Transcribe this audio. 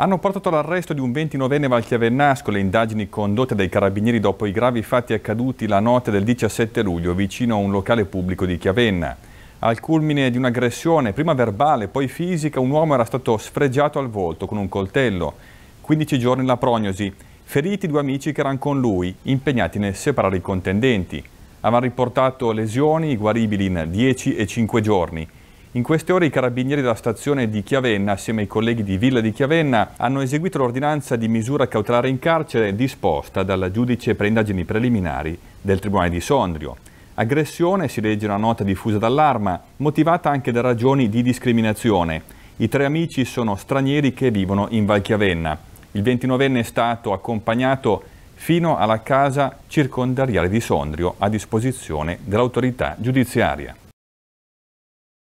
hanno portato all'arresto di un 29enne valchiavennasco le indagini condotte dai carabinieri dopo i gravi fatti accaduti la notte del 17 luglio vicino a un locale pubblico di Chiavenna. Al culmine di un'aggressione, prima verbale, poi fisica, un uomo era stato sfregiato al volto con un coltello. 15 giorni la prognosi, feriti due amici che erano con lui, impegnati nel separare i contendenti. Avevano riportato lesioni guaribili in 10 e 5 giorni. In queste ore i carabinieri della stazione di Chiavenna, assieme ai colleghi di Villa di Chiavenna, hanno eseguito l'ordinanza di misura cautelare in carcere disposta dalla giudice per indagini preliminari del Tribunale di Sondrio. Aggressione si legge una nota diffusa dall'arma, motivata anche da ragioni di discriminazione. I tre amici sono stranieri che vivono in Val Chiavenna. Il 29enne è stato accompagnato fino alla casa circondariale di Sondrio a disposizione dell'autorità giudiziaria.